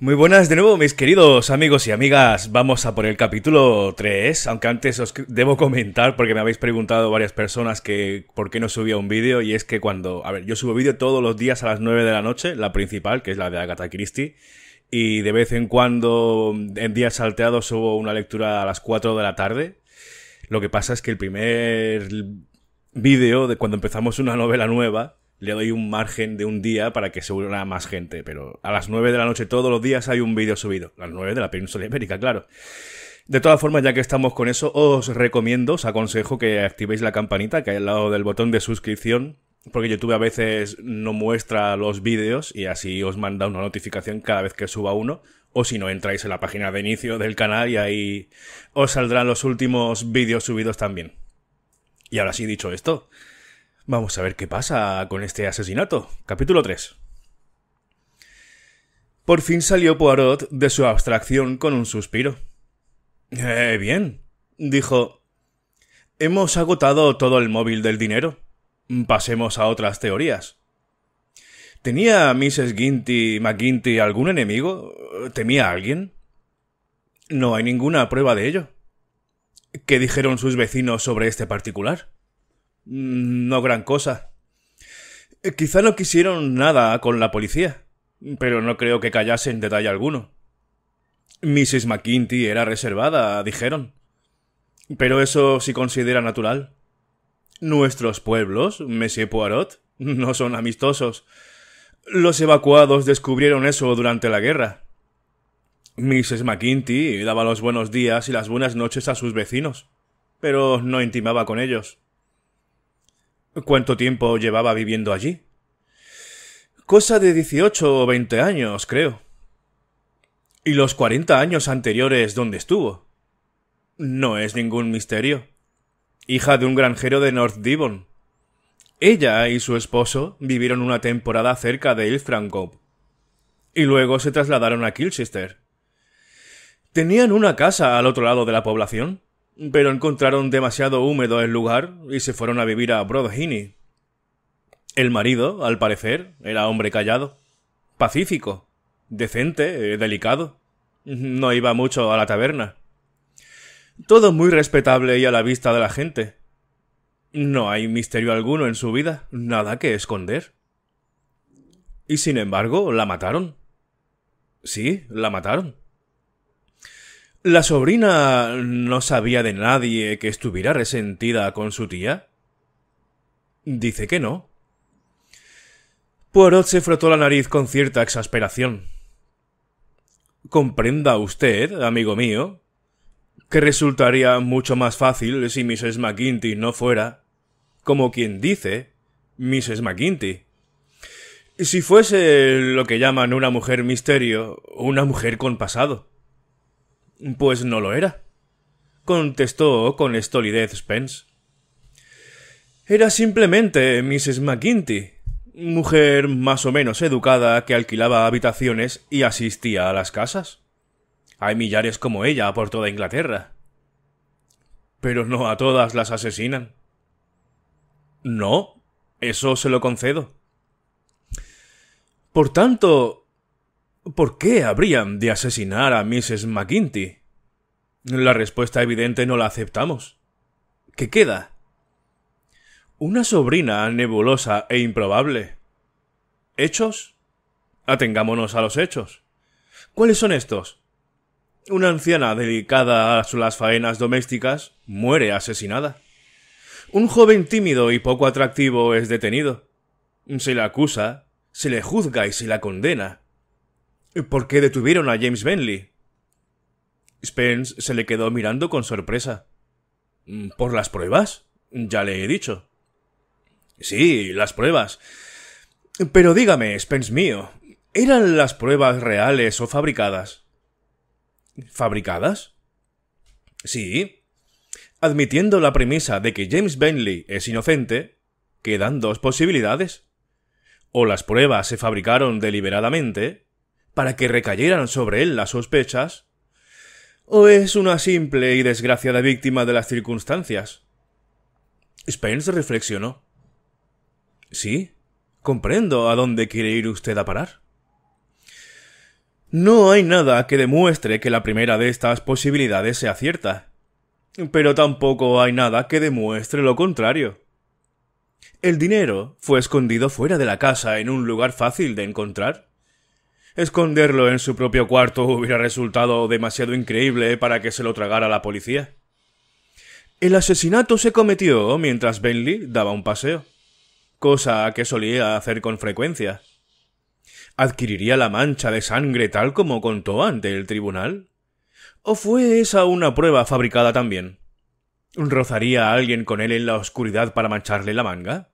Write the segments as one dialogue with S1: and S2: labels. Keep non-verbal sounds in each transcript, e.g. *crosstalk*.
S1: Muy buenas de nuevo mis queridos amigos y amigas, vamos a por el capítulo 3, aunque antes os debo comentar porque me habéis preguntado varias personas que por qué no subía un vídeo y es que cuando, a ver, yo subo vídeo todos los días a las 9 de la noche, la principal, que es la de Agatha Christie, y de vez en cuando en días salteados subo una lectura a las 4 de la tarde. Lo que pasa es que el primer vídeo de cuando empezamos una novela nueva, le doy un margen de un día para que se a más gente, pero a las 9 de la noche todos los días hay un vídeo subido. A las 9 de la península ibérica, claro. De todas formas, ya que estamos con eso, os recomiendo, os aconsejo que activéis la campanita que hay al lado del botón de suscripción, porque YouTube a veces no muestra los vídeos y así os manda una notificación cada vez que suba uno. O si no, entráis en la página de inicio del canal y ahí os saldrán los últimos vídeos subidos también. Y ahora sí, dicho esto, Vamos a ver qué pasa con este asesinato. Capítulo 3. Por fin salió Poirot de su abstracción con un suspiro. Eh, bien, dijo. Hemos agotado todo el móvil del dinero. Pasemos a otras teorías. ¿Tenía Mrs. Ginty McGinty algún enemigo? ¿Temía a alguien? No hay ninguna prueba de ello. ¿Qué dijeron sus vecinos sobre este particular? Mm, no gran cosa. Eh, quizá no quisieron nada con la policía, pero no creo que en detalle alguno. Mrs. McKinty era reservada, dijeron. Pero eso sí considera natural. Nuestros pueblos, Monsieur Poirot, *laughs* no son amistosos. Los evacuados descubrieron eso durante la guerra. Mrs. McKinty daba los buenos días y las buenas noches a sus vecinos, pero no intimaba con ellos. ¿Cuánto tiempo llevaba viviendo allí? Cosa de dieciocho o veinte años, creo. ¿Y los cuarenta años anteriores dónde estuvo? No es ningún misterio. Hija de un granjero de North Devon. Ella y su esposo vivieron una temporada cerca de Ilfrancope. y luego se trasladaron a Kilchester. Tenían una casa al otro lado de la población pero encontraron demasiado húmedo el lugar y se fueron a vivir a Brodhini. El marido, al parecer, era hombre callado, pacífico, decente, eh, delicado. No iba mucho a la taberna. Todo muy respetable y a la vista de la gente. No hay misterio alguno en su vida, nada que esconder. Y sin embargo, la mataron. Sí, la mataron. ¿La sobrina no sabía de nadie que estuviera resentida con su tía? Dice que no. Poirot se frotó la nariz con cierta exasperación. Comprenda usted, amigo mío, que resultaría mucho más fácil si Mrs. McGinty no fuera, como quien dice, Mrs. McGinty. Si fuese lo que llaman una mujer misterio, una mujer con pasado. Pues no lo era, contestó con estolidez Spence. Era simplemente Mrs. McGinty, mujer más o menos educada que alquilaba habitaciones y asistía a las casas. Hay millares como ella por toda Inglaterra. Pero no a todas las asesinan. No, eso se lo concedo. Por tanto, ¿Por qué habrían de asesinar a Mrs. McKinty? La respuesta evidente no la aceptamos. ¿Qué queda? Una sobrina nebulosa e improbable. ¿Hechos? Atengámonos a los hechos. ¿Cuáles son estos? Una anciana dedicada a las faenas domésticas muere asesinada. Un joven tímido y poco atractivo es detenido. Se le acusa, se le juzga y se la condena. ¿Por qué detuvieron a James Bentley? Spence se le quedó mirando con sorpresa. Mm, ¿Por las pruebas? Ya le he dicho. Sí, las pruebas. Pero dígame, Spence mío, ¿eran las pruebas reales o fabricadas? ¿Fabricadas? Sí. Admitiendo la premisa de que James Bentley es inocente, quedan dos posibilidades. O las pruebas se fabricaron deliberadamente, para que recayeran sobre él las sospechas? ¿O es una simple y desgraciada víctima de las circunstancias? Spence reflexionó. Sí, comprendo a dónde quiere ir usted a parar. No hay nada que demuestre que la primera de estas posibilidades sea cierta, pero tampoco hay nada que demuestre lo contrario. El dinero fue escondido fuera de la casa en un lugar fácil de encontrar. Esconderlo en su propio cuarto hubiera resultado demasiado increíble para que se lo tragara la policía. El asesinato se cometió mientras Bentley daba un paseo, cosa que solía hacer con frecuencia. ¿Adquiriría la mancha de sangre tal como contó ante el tribunal? ¿O fue esa una prueba fabricada también? ¿Rozaría a alguien con él en la oscuridad para mancharle la manga?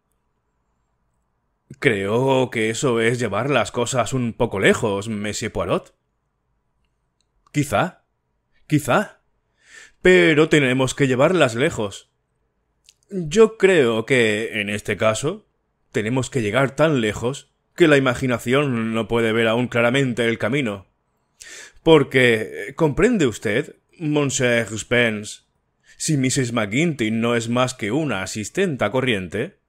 S1: Creo que eso es llevar las cosas un poco lejos, Monsieur Poirot. Quizá. Quizá. Pero tenemos que llevarlas lejos. Yo creo que, en este caso, tenemos que llegar tan lejos que la imaginación no puede ver aún claramente el camino. Porque, comprende usted, Monsieur Spence, si Mrs. McGinty no es más que una asistenta corriente,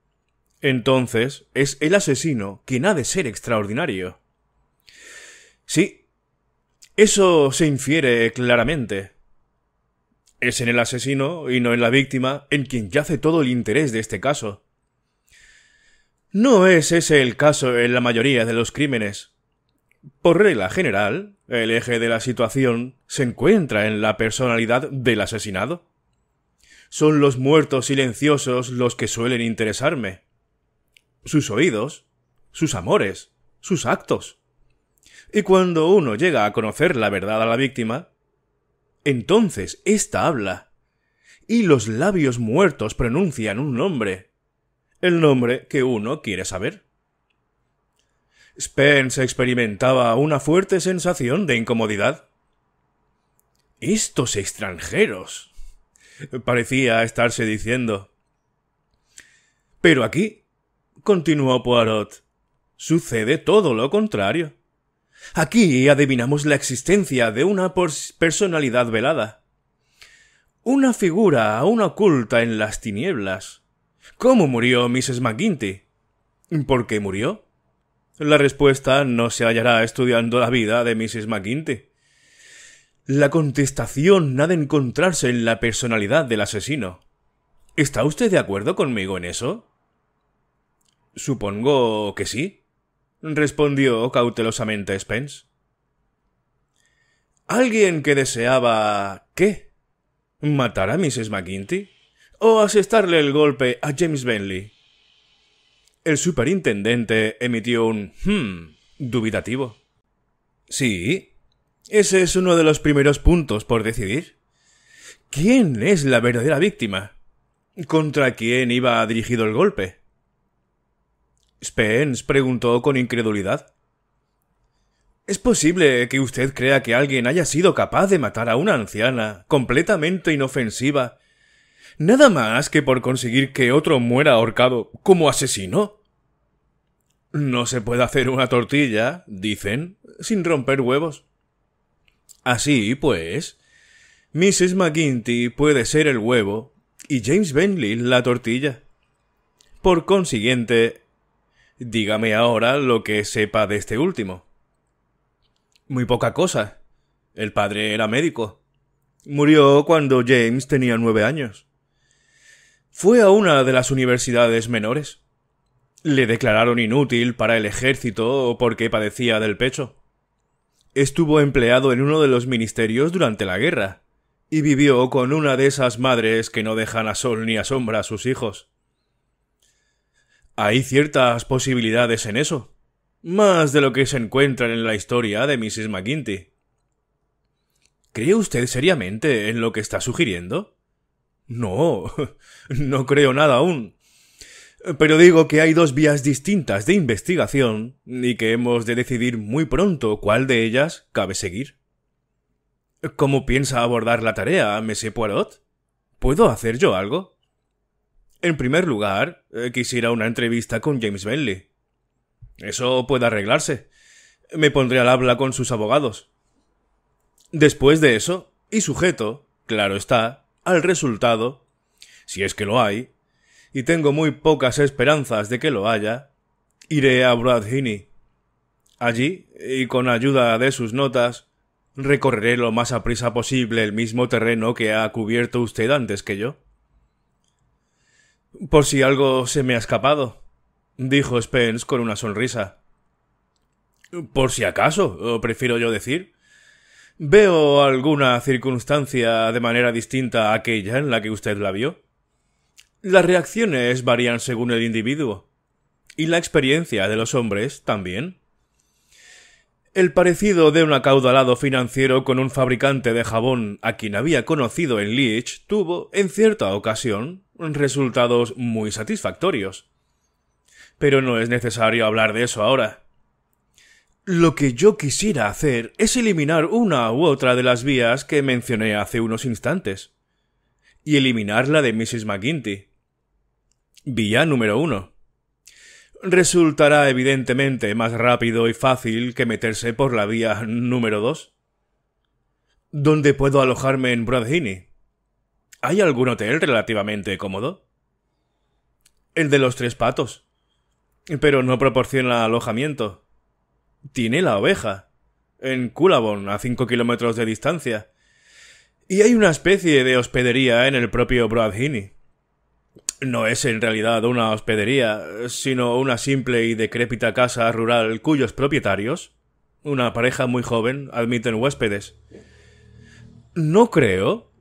S1: entonces, es el asesino quien ha de ser extraordinario. Sí, eso se infiere claramente. Es en el asesino y no en la víctima en quien yace todo el interés de este caso. No es ese el caso en la mayoría de los crímenes. Por regla general, el eje de la situación se encuentra en la personalidad del asesinado. Son los muertos silenciosos los que suelen interesarme sus oídos, sus amores, sus actos. Y cuando uno llega a conocer la verdad a la víctima, entonces ésta habla, y los labios muertos pronuncian un nombre, el nombre que uno quiere saber. Spence experimentaba una fuerte sensación de incomodidad. Estos extranjeros. parecía estarse diciendo. Pero aquí continuó Poirot. Sucede todo lo contrario. Aquí adivinamos la existencia de una personalidad velada. Una figura aún oculta en las tinieblas. ¿Cómo murió Mrs. McGinty? ¿Por qué murió? La respuesta no se hallará estudiando la vida de Mrs. McGinty. La contestación ha de encontrarse en la personalidad del asesino. ¿Está usted de acuerdo conmigo en eso? Supongo que sí, respondió cautelosamente Spence. ¿Alguien que deseaba qué? ¿Matar a Mrs. McGinty? ¿O asestarle el golpe a James Bentley? El superintendente emitió un hmm dubitativo. Sí, ese es uno de los primeros puntos por decidir. ¿Quién es la verdadera víctima? ¿Contra quién iba dirigido el golpe? Spence preguntó con incredulidad. ¿Es posible que usted crea que alguien haya sido capaz de matar a una anciana completamente inofensiva, nada más que por conseguir que otro muera ahorcado como asesino? No se puede hacer una tortilla, dicen, sin romper huevos. Así pues, Mrs. McGinty puede ser el huevo y James Bentley la tortilla. Por consiguiente, Dígame ahora lo que sepa de este último. Muy poca cosa. El padre era médico. Murió cuando James tenía nueve años. Fue a una de las universidades menores. Le declararon inútil para el ejército porque padecía del pecho. Estuvo empleado en uno de los ministerios durante la guerra, y vivió con una de esas madres que no dejan a sol ni a sombra a sus hijos. Hay ciertas posibilidades en eso. Más de lo que se encuentran en la historia de Mrs. McGinty. ¿Cree usted seriamente en lo que está sugiriendo? No, *laughs* no creo nada aún. Pero digo que hay dos vías distintas de investigación y que hemos de decidir muy pronto cuál de ellas cabe seguir. ¿Cómo piensa abordar la tarea, M. Poirot? ¿Puedo hacer yo algo? En primer lugar, eh, quisiera una entrevista con James Bentley. Eso puede arreglarse. Me pondré al habla con sus abogados. Después de eso, y sujeto, claro está, al resultado, si es que lo hay, y tengo muy pocas esperanzas de que lo haya, iré a Bradhini. Allí, y con ayuda de sus notas, recorreré lo más a prisa posible el mismo terreno que ha cubierto usted antes que yo. Por si algo se me ha escapado, dijo Spence con una sonrisa. Por si acaso, prefiero yo decir. Veo alguna circunstancia de manera distinta a aquella en la que usted la vio. Las reacciones varían según el individuo. Y la experiencia de los hombres también. El parecido de un acaudalado financiero con un fabricante de jabón a quien había conocido en Leech tuvo, en cierta ocasión, resultados muy satisfactorios. Pero no es necesario hablar de eso ahora. Lo que yo quisiera hacer es eliminar una u otra de las vías que mencioné hace unos instantes. Y eliminar la de Mrs. McGinty. Vía número uno resultará evidentemente más rápido y fácil que meterse por la vía número dos. ¿Dónde puedo alojarme en Brodhini ¿Hay algún hotel relativamente cómodo? El de los tres patos. Pero no proporciona alojamiento. Tiene la oveja. En Culabon, a cinco kilómetros de distancia. Y hay una especie de hospedería en el propio Broadhini no es en realidad una hospedería, sino una simple y decrépita casa rural cuyos propietarios, una pareja muy joven, admiten huéspedes. No creo,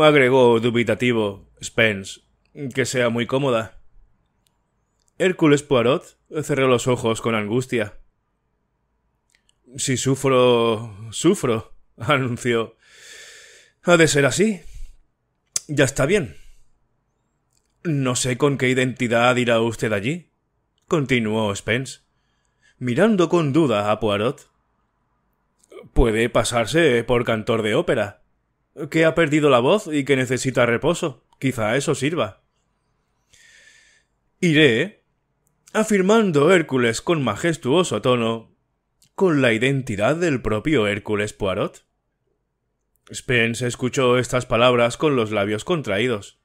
S1: agregó dubitativo Spence, que sea muy cómoda. Hércules Poirot cerró los ojos con angustia. Si sufro, sufro, *laughs* anunció. Ha de ser así. Ya está bien. No sé con qué identidad irá usted allí, continuó Spence, mirando con duda a Poirot. Puede pasarse por cantor de ópera, que ha perdido la voz y que necesita reposo. Quizá eso sirva. Iré, afirmando Hércules con majestuoso tono, con la identidad del propio Hércules Poirot. Spence escuchó estas palabras con los labios contraídos.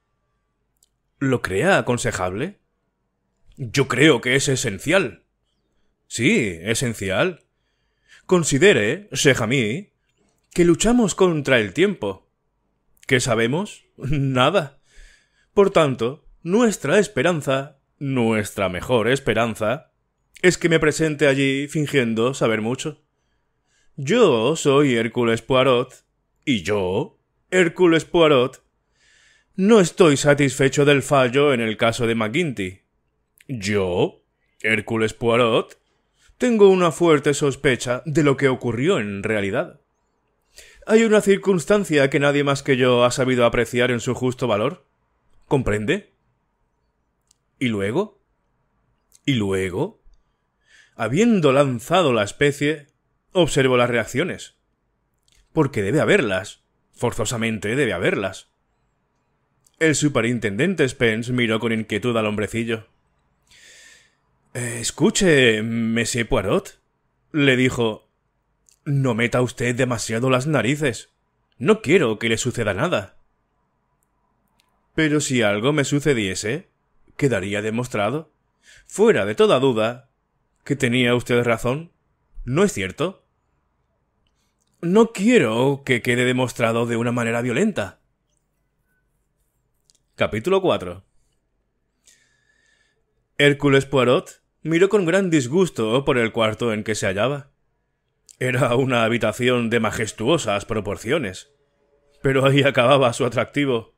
S1: ¿Lo crea aconsejable? Yo creo que es esencial. Sí, esencial. Considere, Sejamí, que luchamos contra el tiempo. ¿Qué sabemos? Nada. Por tanto, nuestra esperanza, nuestra mejor esperanza, es que me presente allí fingiendo saber mucho. Yo soy Hércules Poirot, y yo, Hércules Poirot, no estoy satisfecho del fallo en el caso de McGinty. Yo, Hércules Poirot, tengo una fuerte sospecha de lo que ocurrió en realidad. Hay una circunstancia que nadie más que yo ha sabido apreciar en su justo valor. ¿Comprende? ¿Y luego? ¿Y luego? Habiendo lanzado la especie, observo las reacciones. Porque debe haberlas. Forzosamente debe haberlas. El superintendente Spence miró con inquietud al hombrecillo. Escuche, Monsieur Poirot, le dijo. No meta usted demasiado las narices. No quiero que le suceda nada. Pero si algo me sucediese, quedaría demostrado, fuera de toda duda, que tenía usted razón. ¿No es cierto? No quiero que quede demostrado de una manera violenta. Capítulo 4 Hércules Poirot miró con gran disgusto por el cuarto en que se hallaba. Era una habitación de majestuosas proporciones. Pero ahí acababa su atractivo.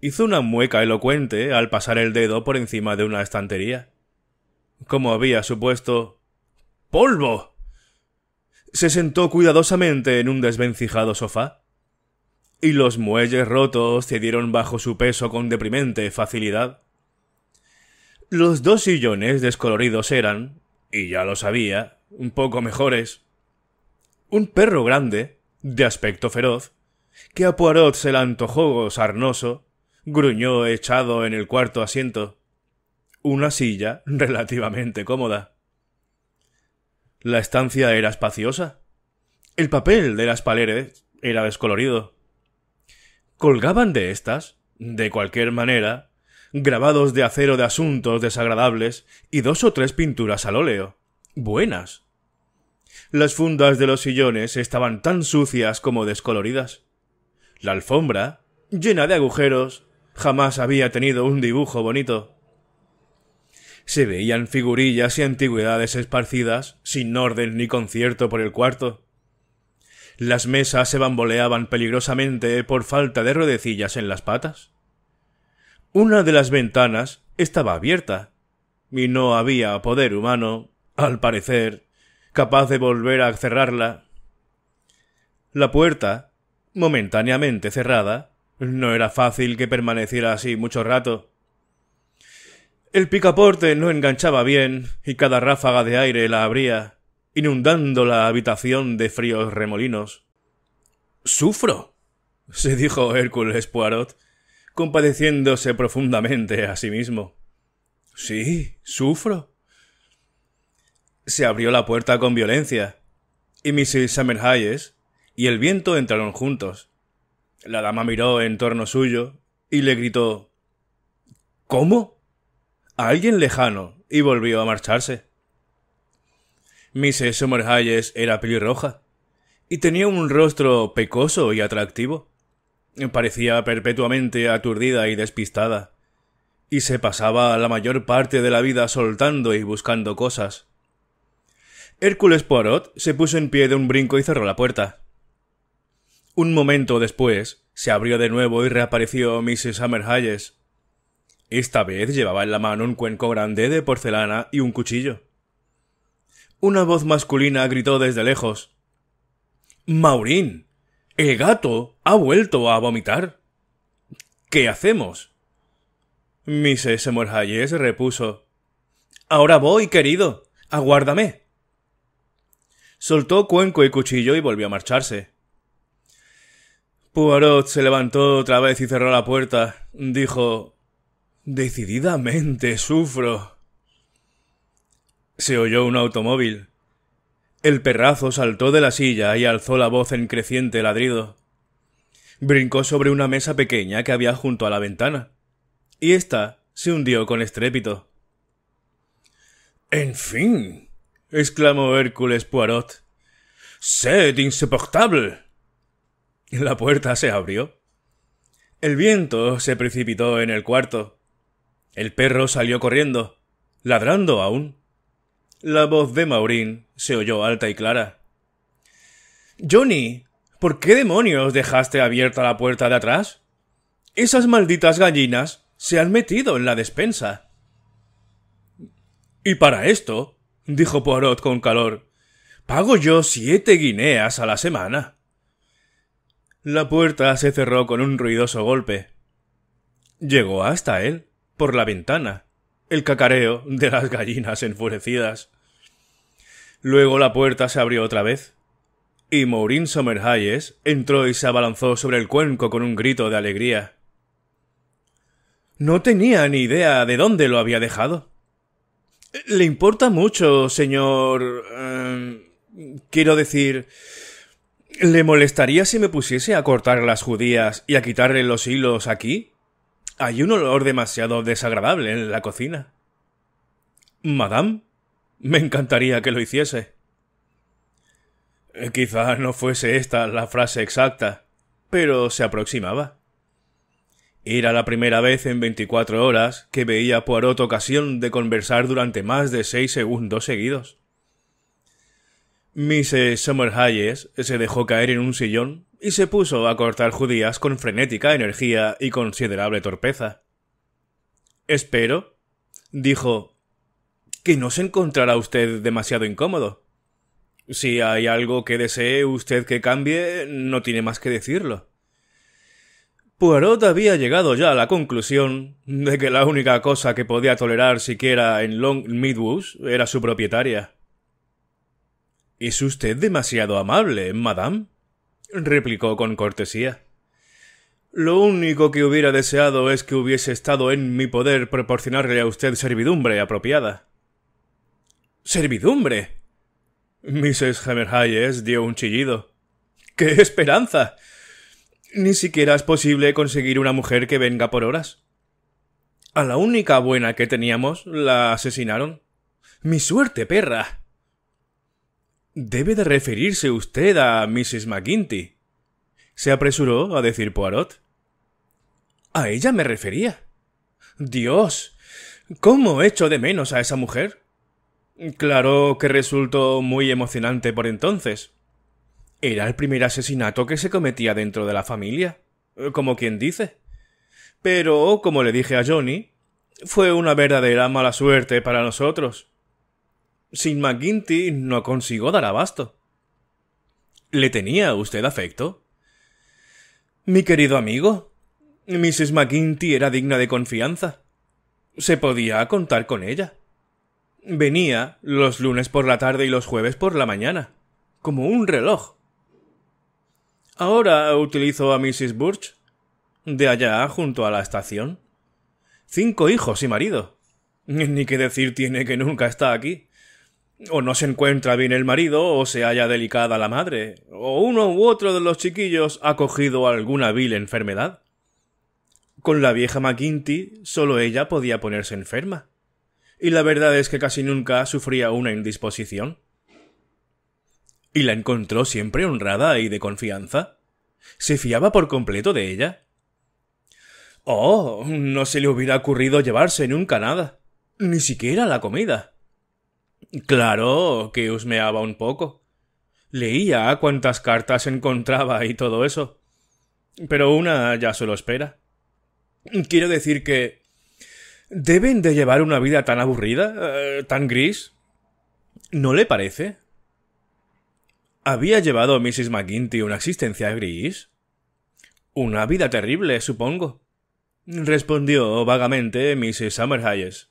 S1: Hizo una mueca elocuente al pasar el dedo por encima de una estantería. Como había supuesto. ¡Polvo! Se sentó cuidadosamente en un desvencijado sofá y los muelles rotos cedieron bajo su peso con deprimente facilidad. Los dos sillones descoloridos eran, y ya lo sabía, un poco mejores. Un perro grande, de aspecto feroz, que a Poirot se le antojó sarnoso, gruñó echado en el cuarto asiento. Una silla *laughs* relativamente cómoda. La estancia era espaciosa. El papel de las paredes era descolorido colgaban de estas, de cualquier manera, grabados de acero de asuntos desagradables y dos o tres pinturas al óleo. Buenas. Las fundas de los sillones estaban tan sucias como descoloridas. La alfombra, llena de agujeros, jamás había tenido un dibujo bonito. Se veían figurillas y antigüedades esparcidas, sin orden ni concierto por el cuarto. Las mesas se bamboleaban peligrosamente por falta de ruedecillas en las patas. Una de las ventanas estaba abierta, y no había poder humano, al parecer, capaz de volver a cerrarla. La puerta, momentáneamente cerrada, no era fácil que permaneciera así mucho rato. El picaporte no enganchaba bien y cada ráfaga de aire la abría inundando la habitación de fríos remolinos. Sufro, se dijo Hércules Poirot, compadeciéndose profundamente a sí mismo. Sí, sufro. Se abrió la puerta con violencia, y Mrs. Summerhayes y el viento entraron juntos. La dama miró en torno suyo y le gritó ¿Cómo? A alguien lejano, y volvió a marcharse. Mrs. Summer era pelirroja y tenía un rostro pecoso y atractivo. Parecía perpetuamente aturdida y despistada, y se pasaba la mayor parte de la vida soltando y buscando cosas. Hércules Poirot se puso en pie de un brinco y cerró la puerta. Un momento después, se abrió de nuevo y reapareció Mrs. Summer Esta vez llevaba en la mano un cuenco grande de porcelana y un cuchillo. Una voz masculina gritó desde lejos. Maurín. El gato ha vuelto a vomitar. ¿Qué hacemos? Mrs. se repuso. Ahora voy, querido. Aguárdame. Soltó cuenco y cuchillo y volvió a marcharse. Puarot se levantó otra vez y cerró la puerta. Dijo Decididamente sufro. Se oyó un automóvil. El perrazo saltó de la silla y alzó la voz en creciente ladrido. Brincó sobre una mesa pequeña que había junto a la ventana, y ésta se hundió con estrépito. En fin, exclamó Hércules Poirot. Sed insoportable. La puerta se abrió. El viento se precipitó en el cuarto. El perro salió corriendo, ladrando aún. La voz de Maurín se oyó alta y clara. Johnny, ¿por qué demonios dejaste abierta la puerta de atrás? Esas malditas gallinas se han metido en la despensa. Y para esto, dijo Poirot con calor, pago yo siete guineas a la semana. La puerta se cerró con un ruidoso golpe. Llegó hasta él, por la ventana, el cacareo de las gallinas enfurecidas. Luego la puerta se abrió otra vez, y Maureen Somerhalles entró y se abalanzó sobre el cuenco con un grito de alegría. No tenía ni idea de dónde lo había dejado. Le importa mucho, señor. Em, quiero decir. ¿Le molestaría si me pusiese a cortar las judías y a quitarle los hilos aquí? Hay un olor demasiado desagradable en la cocina. Madame, me encantaría que lo hiciese. Eh, Quizá no fuese esta la frase exacta, pero se aproximaba. Era la primera vez en veinticuatro horas que veía por otra ocasión de conversar durante más de seis segundos seguidos. Mrs. Eh, Summerhayes eh, se dejó caer en un sillón y se puso a cortar judías con frenética energía y considerable torpeza. Espero, dijo, que no se encontrará usted demasiado incómodo. Si hay algo que desee usted que cambie, no tiene más que decirlo. Poirot había llegado ya a la conclusión de que la única cosa que podía tolerar siquiera en Long Midwoods era su propietaria. Es usted demasiado amable, madame, replicó con cortesía. Lo único que hubiera deseado es que hubiese estado en mi poder proporcionarle a usted servidumbre apropiada servidumbre. Mrs. Hammerhayes dio un chillido. ¡Qué esperanza! Ni siquiera es posible conseguir una mujer que venga por horas. A la única buena que teníamos la asesinaron. ¡Mi suerte, perra! Debe de referirse usted a Mrs. McGinty. Se apresuró a decir Poirot. A ella me refería. Dios. ¿Cómo echo de menos a esa mujer? Claro que resultó muy emocionante por entonces. Era el primer asesinato que se cometía dentro de la familia, eh, como quien dice. Pero, como le dije a Johnny, fue una verdadera mala suerte para nosotros. Sin McGinty no consigo dar abasto. ¿Le tenía usted afecto? Mi querido amigo, Mrs. McGinty era digna de confianza. Se podía contar con ella venía los lunes por la tarde y los jueves por la mañana, como un reloj. Ahora utilizo a Mrs. Burch, de allá junto a la estación. Cinco hijos y marido. Ni qué decir tiene que nunca está aquí. O no se encuentra bien el marido, o se halla delicada la madre, o uno u otro de los chiquillos ha cogido alguna vil enfermedad. Con la vieja McGinty solo ella podía ponerse enferma y la verdad es que casi nunca sufría una indisposición. Y la encontró siempre honrada y de confianza. Se fiaba por completo de ella. Oh, no se le hubiera ocurrido llevarse nunca nada. Ni siquiera la comida. Claro que husmeaba un poco. Leía cuántas cartas encontraba y todo eso. Pero una ya se lo espera. Quiero decir que ¿Deben de llevar una vida tan aburrida? Eh, ¿Tan gris? ¿No le parece? ¿Había llevado Mrs. McGinty una existencia gris? Una vida terrible, supongo. Respondió vagamente Mrs. Summerhayes.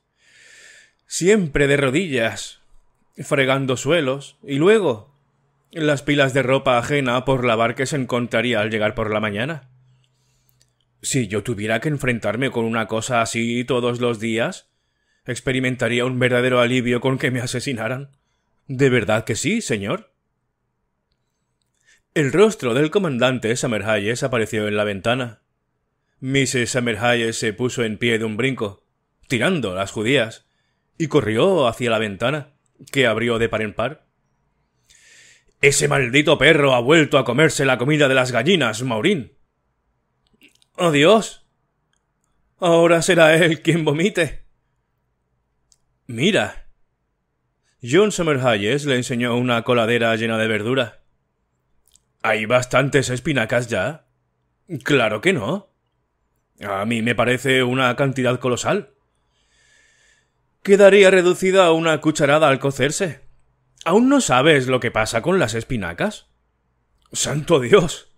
S1: Siempre de rodillas, fregando suelos, y luego las pilas de ropa ajena por lavar que se encontraría al llegar por la mañana. Si yo tuviera que enfrentarme con una cosa así todos los días, experimentaría un verdadero alivio con que me asesinaran. De verdad que sí, señor. El rostro del comandante Summerhayes apareció en la ventana. Mrs. Summerhayes se puso en pie de un brinco, tirando las judías, y corrió hacia la ventana, que abrió de par en par. Ese maldito perro ha vuelto a comerse la comida de las gallinas, Maurín. Oh Dios. Ahora será él quien vomite. Mira. John Summerhayes le enseñó una coladera llena de verdura. ¿Hay bastantes espinacas ya? Claro que no. A mí me parece una cantidad colosal. Quedaría reducida a una cucharada al cocerse. ¿Aún no sabes lo que pasa con las espinacas? Santo Dios.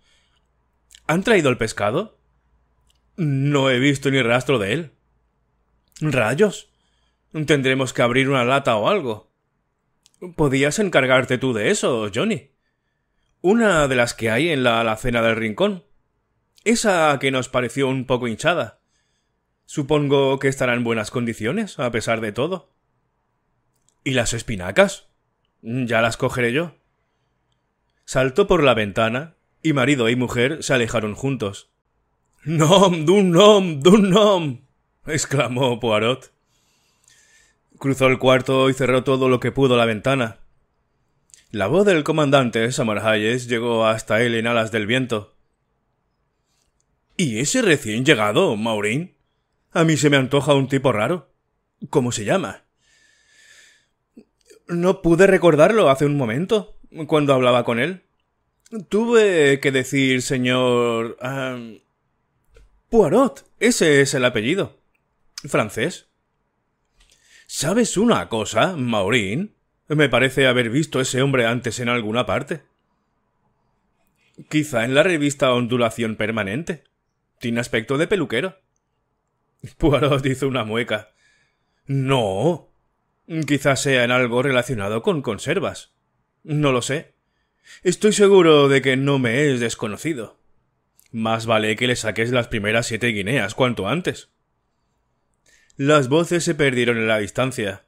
S1: ¿Han traído el pescado? No he visto ni rastro de él. Rayos. Tendremos que abrir una lata o algo. Podías encargarte tú de eso, Johnny. Una de las que hay en la alacena del rincón. Esa que nos pareció un poco hinchada. Supongo que estará en buenas condiciones, a pesar de todo. ¿Y las espinacas? Ya las cogeré yo. Saltó por la ventana, y marido y mujer se alejaron juntos. Nom, dun nom, dun nom, exclamó Poirot. Cruzó el cuarto y cerró todo lo que pudo la ventana. La voz del comandante Samarhayes llegó hasta él en alas del viento. ¿Y ese recién llegado, Maurín? A mí se me antoja un tipo raro. ¿Cómo se llama? No pude recordarlo hace un momento, cuando hablaba con él. Tuve que decir, señor... Poirot, ese es el apellido. Francés. ¿Sabes una cosa, Maurín? Me parece haber visto ese hombre antes en alguna parte. Quizá en la revista Ondulación Permanente. Tiene aspecto de peluquero. Poirot hizo una mueca. No. Quizá sea en algo relacionado con conservas. No lo sé. Estoy seguro de que no me es desconocido. Más vale que le saques las primeras siete guineas cuanto antes. Las voces se perdieron en la distancia.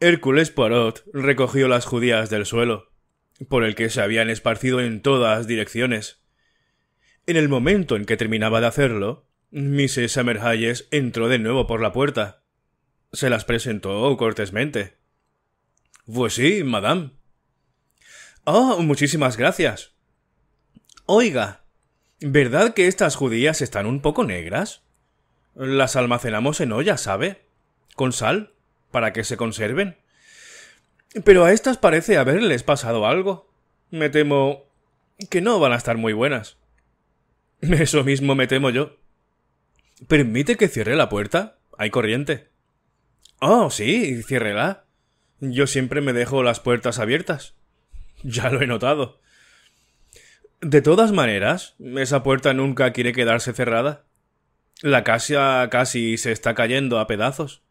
S1: Hércules Poirot recogió las judías del suelo, por el que se habían esparcido en todas direcciones. En el momento en que terminaba de hacerlo, Mrs. Summerhayes entró de nuevo por la puerta. Se las presentó cortésmente. Pues sí, madame. Oh, muchísimas gracias. Oiga, ¿Verdad que estas judías están un poco negras? Las almacenamos en olla, ¿sabe? Con sal, para que se conserven. Pero a estas parece haberles pasado algo. Me temo que no van a estar muy buenas. *laughs* Eso mismo me temo yo. ¿Permite que cierre la puerta? Hay corriente. Oh, sí, ciérrela. Yo siempre me dejo las puertas abiertas. *laughs* Ya lo he notado. De todas maneras, esa puerta nunca quiere quedarse cerrada. La casa casi se está cayendo a pedazos.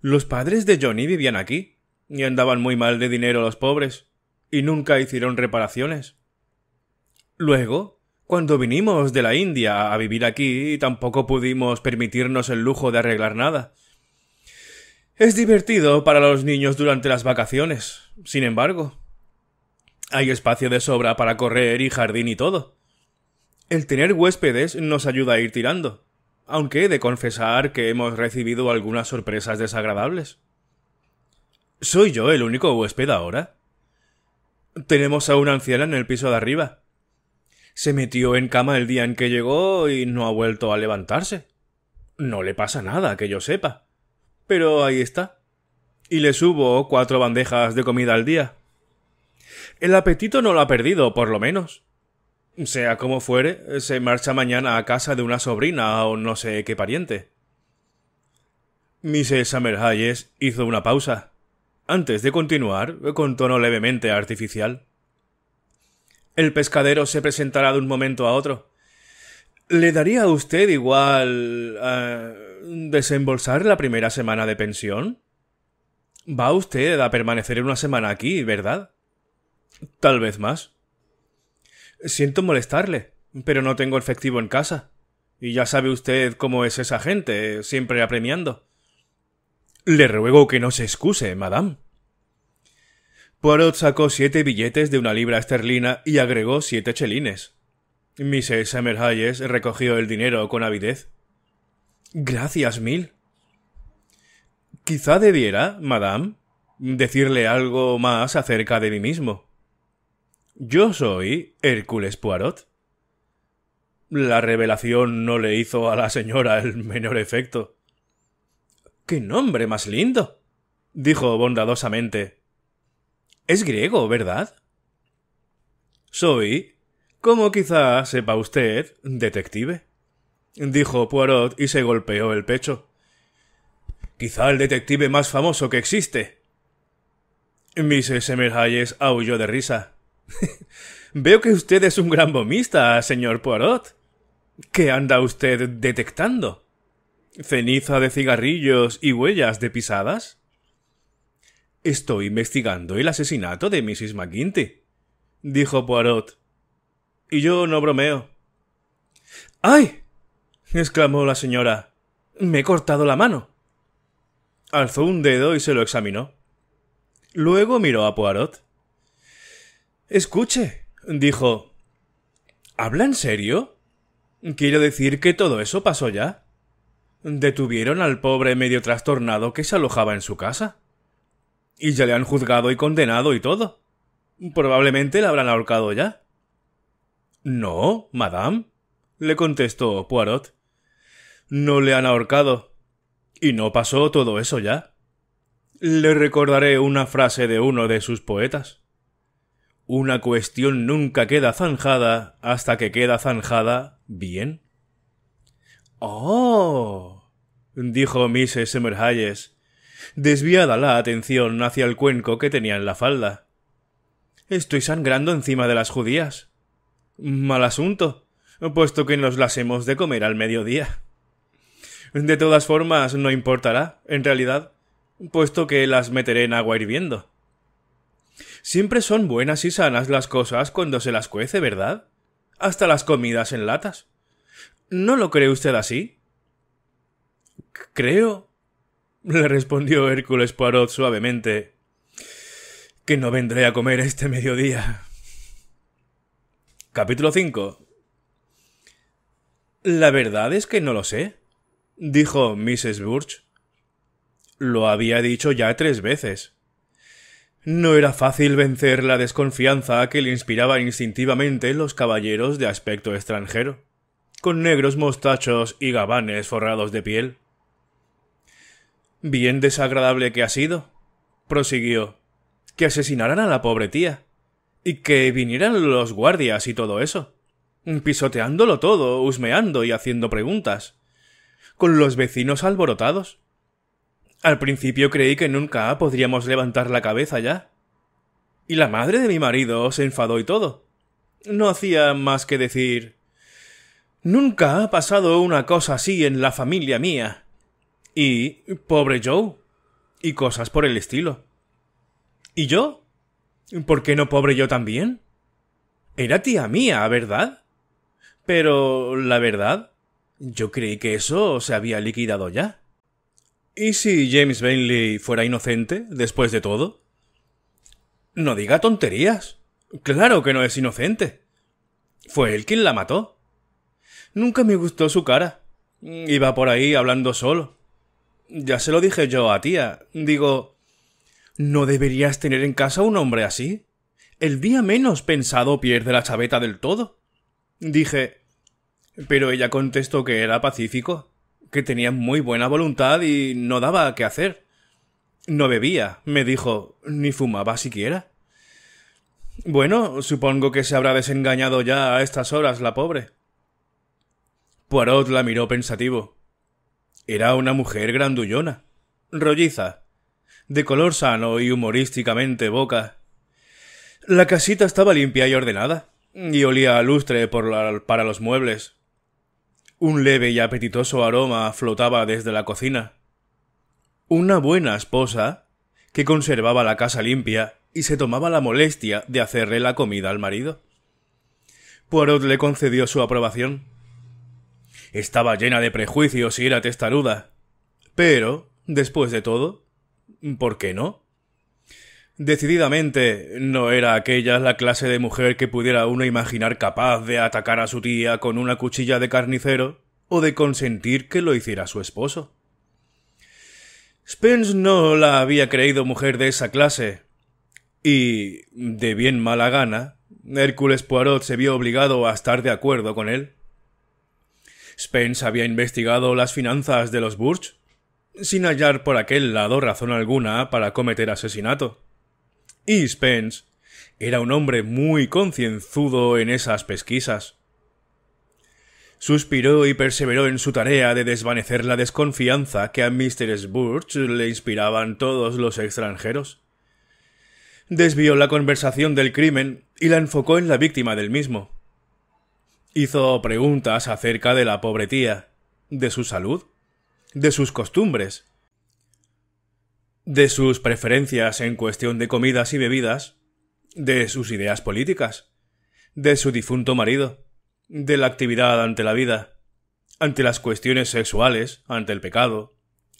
S1: Los padres de Johnny vivían aquí, y andaban muy mal de dinero los pobres, y nunca hicieron reparaciones. Luego, cuando vinimos de la India a vivir aquí, tampoco pudimos permitirnos el lujo de arreglar nada. Es divertido para los niños durante las vacaciones. Sin embargo, hay espacio de sobra para correr y jardín y todo. El tener huéspedes nos ayuda a ir tirando, aunque he de confesar que hemos recibido algunas sorpresas desagradables. ¿Soy yo el único huésped ahora? Tenemos a una anciana en el piso de arriba. Se metió en cama el día en que llegó y no ha vuelto a levantarse. No le pasa nada, que yo sepa. Pero ahí está. Y le subo cuatro bandejas de comida al día. El apetito no lo ha perdido, por lo menos. Sea como fuere, se marcha mañana a casa de una sobrina o no sé qué pariente. Mrs. Summerhayes hizo una pausa, antes de continuar con tono levemente artificial. El pescadero se presentará de un momento a otro. ¿Le daría a usted igual... a eh, desembolsar la primera semana de pensión? Va usted a permanecer una semana aquí, ¿verdad? Tal vez más. Siento molestarle, pero no tengo efectivo en casa. Y ya sabe usted cómo es esa gente, siempre apremiando. Le ruego que no se excuse, madame. Poirot sacó siete billetes de una libra esterlina y agregó siete chelines. Mrs. emmerhayes recogió el dinero con avidez. Gracias mil. Quizá debiera, madame, decirle algo más acerca de mí mismo. Yo soy Hércules Poirot. La revelación no le hizo a la señora el menor efecto. ¡Qué nombre más lindo! dijo bondadosamente. Es griego, ¿verdad? Soy, como quizá sepa usted, detective, dijo Poirot y se golpeó el pecho. Quizá el detective más famoso que existe. Mrs. hayes aulló de risa. Veo que usted es un gran bomista, señor Poirot. ¿Qué anda usted detectando? ¿Ceniza de cigarrillos y huellas de pisadas? Estoy investigando el asesinato de Mrs. McGinty, dijo Poirot. Y yo no bromeo. ¡Ay! exclamó la señora. Me he cortado la mano. Alzó un dedo y se lo examinó. Luego miró a Poirot. Escuche, dijo. ¿Habla en serio? Quiero decir que todo eso pasó ya. Detuvieron al pobre medio trastornado que se alojaba en su casa. Y ya le han juzgado y condenado y todo. Probablemente le habrán ahorcado ya. No, madame, le contestó Poirot. No le han ahorcado. Y no pasó todo eso ya. Le recordaré una frase de uno de sus poetas. Una cuestión nunca queda zanjada hasta que queda zanjada bien. Oh. dijo Mrs. Summerhayes, desviada la atención hacia el cuenco que tenía en la falda. Estoy sangrando encima de las judías. Mal asunto, puesto que nos las hemos de comer al mediodía. De todas formas, no importará, en realidad, puesto que las meteré en agua hirviendo. Siempre son buenas y sanas las cosas cuando se las cuece, ¿verdad? Hasta las comidas en latas. ¿No lo cree usted así? Creo, le respondió Hércules Poirot suavemente, que no vendré a comer este mediodía. Capítulo 5 La verdad es que no lo sé, dijo Mrs. Burch. Lo había dicho ya tres veces. No era fácil vencer la desconfianza que le inspiraba instintivamente los caballeros de aspecto extranjero, con negros mostachos y gabanes forrados de piel. Bien desagradable que ha sido, prosiguió, que asesinaran a la pobre tía, y que vinieran los guardias y todo eso, pisoteándolo todo, husmeando y haciendo preguntas, con los vecinos alborotados al principio creí que nunca podríamos levantar la cabeza ya. Y la madre de mi marido se enfadó y todo. No hacía más que decir Nunca ha pasado una cosa así en la familia mía. Y pobre Joe. Y cosas por el estilo. ¿Y yo? ¿Por qué no pobre yo también? Era tía mía, ¿verdad? Pero la verdad, yo creí que eso se había liquidado ya. ¿Y si James Bailey fuera inocente, después de todo? No diga tonterías. Claro que no es inocente. Fue él quien la mató. Nunca me gustó su cara. Iba por ahí hablando solo. Ya se lo dije yo a tía. Digo, ¿no deberías tener en casa un hombre así? El día menos pensado pierde la chaveta del todo. Dije, pero ella contestó que era pacífico que tenía muy buena voluntad y no daba qué hacer. No bebía, me dijo, ni fumaba siquiera. Bueno, supongo que se habrá desengañado ya a estas horas la pobre. Poirot la miró pensativo. Era una mujer grandullona, rolliza, de color sano y humorísticamente boca. La casita estaba limpia y ordenada, y olía a lustre para los muebles. Un leve y apetitoso aroma flotaba desde la cocina. Una buena esposa, que conservaba la casa limpia y se tomaba la molestia de hacerle la comida al marido. Poirot le concedió su aprobación. Estaba llena de prejuicios y era testaruda. Pero, después de todo, ¿por qué no? Decididamente no era aquella la clase de mujer que pudiera uno imaginar capaz de atacar a su tía con una cuchilla de carnicero o de consentir que lo hiciera su esposo. Spence no la había creído mujer de esa clase, y, de bien mala gana, Hércules Poirot se vio obligado a estar de acuerdo con él. Spence había investigado las finanzas de los Burch, sin hallar por aquel lado razón alguna para cometer asesinato. Y Spence era un hombre muy concienzudo en esas pesquisas. Suspiró y perseveró en su tarea de desvanecer la desconfianza que a Mr. Burch le inspiraban todos los extranjeros. Desvió la conversación del crimen y la enfocó en la víctima del mismo. Hizo preguntas acerca de la pobre tía, de su salud, de sus costumbres, de sus preferencias en cuestión de comidas y bebidas, de sus ideas políticas, de su difunto marido, de la actividad ante la vida, ante las cuestiones sexuales, ante el pecado,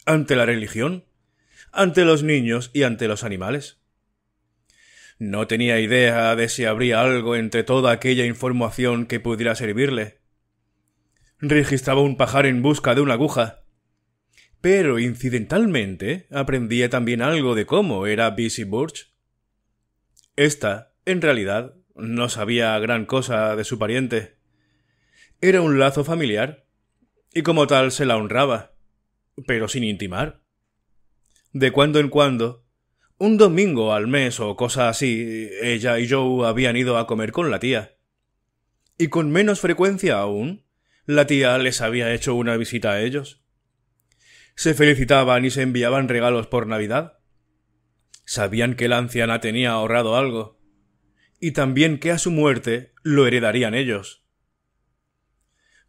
S1: ante la religión, ante los niños y ante los animales. No tenía idea de si habría algo entre toda aquella información que pudiera servirle. Registraba un pajar en busca de una aguja, pero incidentalmente aprendía también algo de cómo era Busy Burch. Esta, en realidad, no sabía gran cosa de su pariente. Era un lazo familiar, y como tal se la honraba, pero sin intimar. De cuando en cuando, un domingo al mes o cosa así, ella y Joe habían ido a comer con la tía. Y con menos frecuencia aún, la tía les había hecho una visita a ellos se felicitaban y se enviaban regalos por Navidad. Sabían que la anciana tenía ahorrado algo, y también que a su muerte lo heredarían ellos.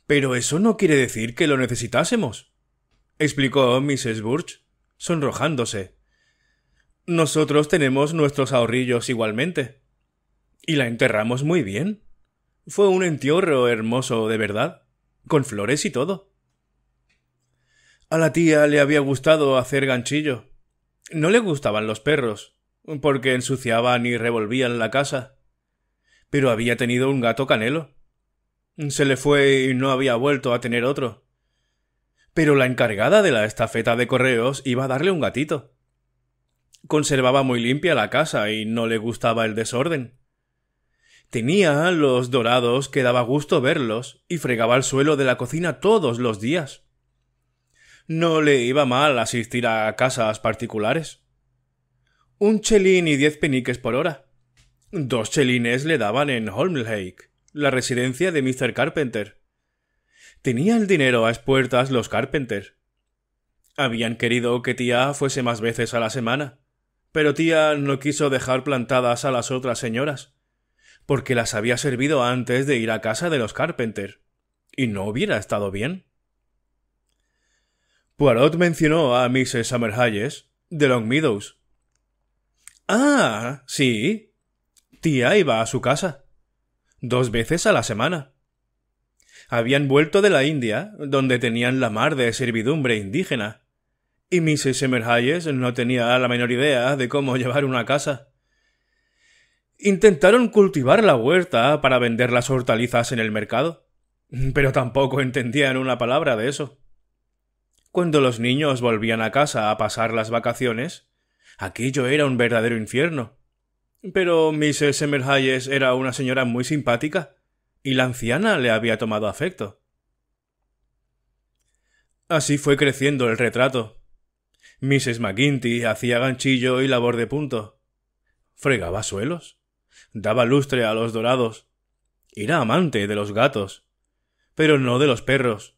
S1: Pero eso no quiere decir que lo necesitásemos, explicó Mrs. Burch, sonrojándose. Nosotros tenemos nuestros ahorrillos igualmente. Y la enterramos muy bien. Fue un entierro hermoso de verdad, con flores y todo. A la tía le había gustado hacer ganchillo. No le gustaban los perros, porque ensuciaban y revolvían la casa. Pero había tenido un gato canelo. Se le fue y no había vuelto a tener otro. Pero la encargada de la estafeta de correos iba a darle un gatito. Conservaba muy limpia la casa y no le gustaba el desorden. Tenía los dorados que daba gusto verlos y fregaba el suelo de la cocina todos los días no le iba mal asistir a casas particulares. Un chelín y diez peniques por hora. Dos chelines le daban en Holmlake, la residencia de Mr. Carpenter. Tenía el dinero a espuertas los Carpenter. Habían querido que tía fuese más veces a la semana, pero tía no quiso dejar plantadas a las otras señoras, porque las había servido antes de ir a casa de los Carpenter, y no hubiera estado bien. Poirot mencionó a Mrs. Summerhays de Long Meadows. Ah, sí. Tía iba a su casa. Dos veces a la semana. Habían vuelto de la India, donde tenían la mar de servidumbre indígena. Y Mrs. Summerhays no tenía la menor idea de cómo *laughs* llevar una casa. Intentaron cultivar la huerta para vender las hortalizas en el mercado, pero tampoco entendían una palabra de eso. Cuando los niños volvían a casa a pasar las vacaciones, aquello era un verdadero infierno. Pero Mrs. Emerhalles era una señora muy simpática, y la anciana le había tomado afecto. Así fue creciendo el retrato. Mrs. McGinty hacía ganchillo y labor de punto. Fregaba suelos. Daba lustre a los dorados. Era amante de los gatos, pero no de los perros.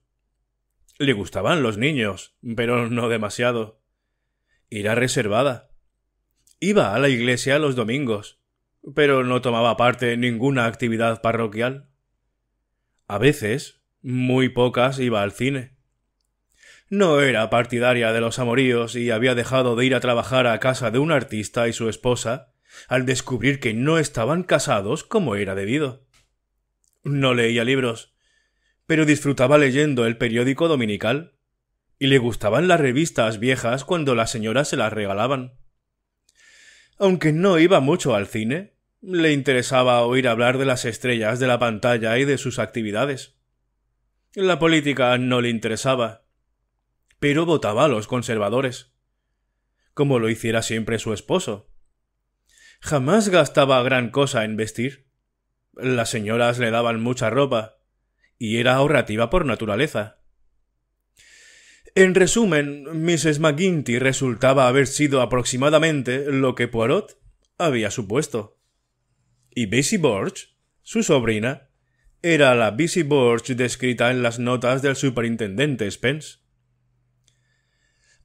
S1: Le gustaban los niños, pero no demasiado. Era reservada. Iba a la iglesia los domingos, pero no tomaba parte en ninguna actividad parroquial. A veces, muy pocas, iba al cine. No era partidaria de los amoríos y había dejado de ir a trabajar a casa de un artista y su esposa al descubrir que no estaban casados como era debido. No leía libros, pero disfrutaba leyendo el periódico dominical y le gustaban las revistas viejas cuando las señoras se las regalaban. Aunque no iba mucho al cine, le interesaba oír hablar de las estrellas de la pantalla y de sus actividades. La política no le interesaba, pero votaba a los conservadores, como lo hiciera siempre su esposo. Jamás gastaba gran cosa en vestir. Las señoras le daban mucha ropa, y era ahorrativa por naturaleza. En resumen, Mrs. McGinty resultaba haber sido aproximadamente lo que Poirot había supuesto. Y Bessie Borch, su sobrina, era la Bessie Borch descrita en las notas del superintendente Spence.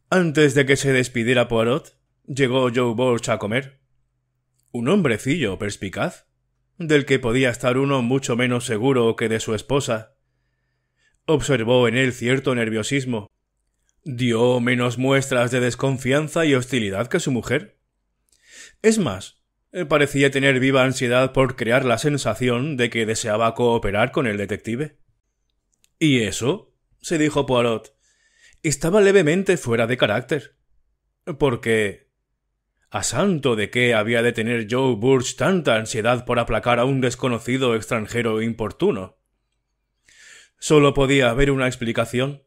S1: Antes de que se despidiera Poirot, llegó Joe Borch a comer. Un hombrecillo perspicaz del que podía estar uno mucho menos seguro que de su esposa. Observó en él cierto nerviosismo. Dio menos muestras de desconfianza y hostilidad que su mujer. Es más, eh, parecía tener viva ansiedad por crear la sensación de que deseaba cooperar con el detective. ¿Y eso? se dijo Poirot. Estaba levemente fuera de carácter. Porque ¿A santo de qué había de tener Joe Burch tanta ansiedad por aplacar a un desconocido extranjero importuno? Solo podía haber una explicación.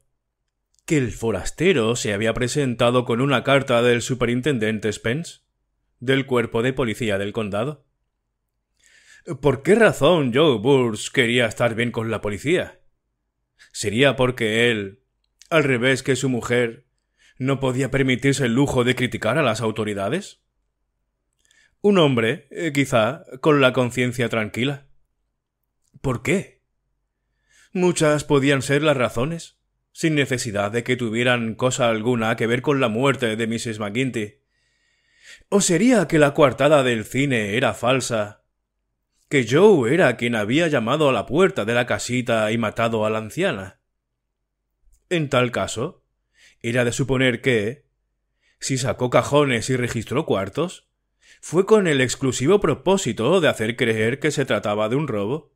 S1: Que el forastero se había presentado con una carta del superintendente Spence, del cuerpo de policía del condado. ¿Por qué razón Joe Burch quería estar bien con la policía? ¿Sería porque él, al revés que su mujer, no podía permitirse el lujo de criticar a las autoridades? Un hombre, eh, quizá, con la conciencia tranquila. ¿Por qué? Muchas podían ser las razones, sin necesidad de que tuvieran cosa alguna que ver con la muerte de Mrs. McGinty. ¿O sería que la coartada del cine era falsa? ¿Que Joe era quien había llamado a la puerta de la casita y matado a la anciana? En tal caso, era de suponer que, si sacó cajones y registró cuartos, fue con el exclusivo propósito de hacer creer que se trataba de un robo.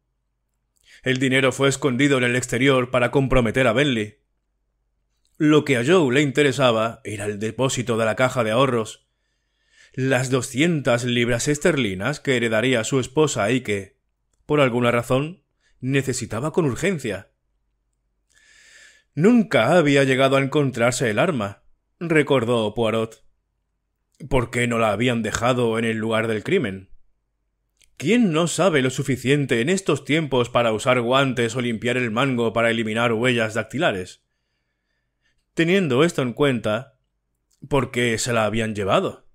S1: El dinero fue escondido en el exterior para comprometer a Bentley. Lo que a Joe le interesaba era el depósito de la caja de ahorros, las doscientas libras esterlinas que heredaría su esposa y que, por alguna razón, necesitaba con urgencia. Nunca había llegado a encontrarse el arma, recordó Poirot. ¿Por qué no la habían dejado en el lugar del crimen? ¿Quién no sabe lo suficiente en estos tiempos para usar guantes o limpiar el mango para eliminar huellas dactilares? Teniendo esto en cuenta, ¿por qué se la habían llevado?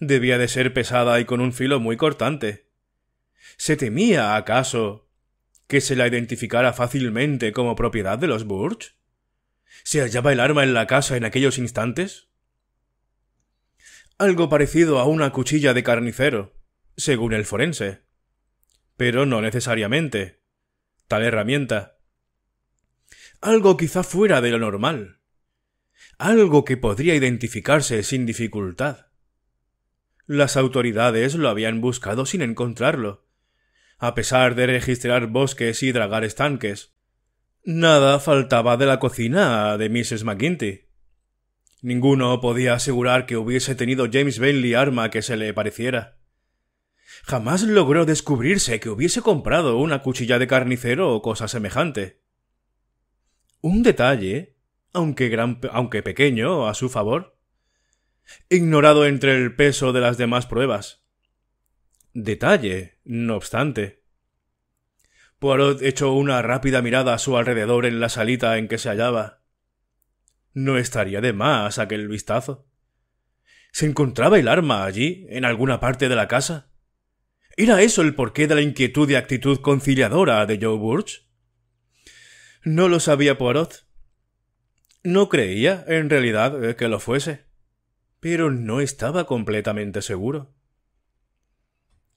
S1: Debía de ser pesada y con un filo muy cortante. ¿Se temía acaso que se la identificara fácilmente como propiedad de los Burch? ¿Se hallaba el arma en la casa en aquellos instantes? Algo parecido a una cuchilla de carnicero, según el forense. Pero no necesariamente. Tal herramienta. Algo quizá fuera de lo normal. Algo que podría identificarse sin dificultad. Las autoridades lo habían buscado sin encontrarlo a pesar de registrar bosques y dragar estanques. Nada faltaba de la cocina de Mrs. McGinty. Ninguno podía asegurar que hubiese tenido James Bailey arma que se le pareciera. Jamás logró descubrirse que hubiese comprado una cuchilla de carnicero o cosa semejante. Un detalle, aunque, gran, aunque pequeño, a su favor, ignorado entre el peso de las demás pruebas detalle, no obstante. Poirot echó una rápida mirada a su alrededor en la salita en que se hallaba. No estaría de más aquel vistazo. ¿Se encontraba el arma allí, en alguna parte de la casa? ¿Era eso el porqué de la inquietud y actitud conciliadora de Joe Burch? No lo sabía Poirot. No creía, en realidad, que lo fuese. Pero no estaba completamente seguro.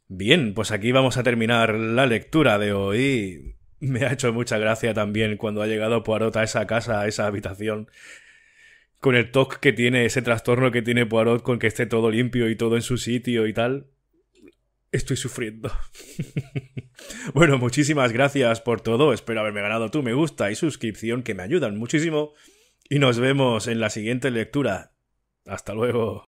S1: Bien, pues aquí vamos a terminar la lectura de hoy. Me ha hecho mucha gracia también cuando ha llegado Poirot a esa casa, a esa habitación, con el toque que tiene, ese trastorno que tiene Poirot con que esté todo limpio y todo en su sitio y tal. Estoy sufriendo. *laughs* bueno, muchísimas gracias por todo. Espero haberme ganado tu me gusta y suscripción que me ayudan muchísimo. Y nos vemos en la siguiente lectura. Hasta luego.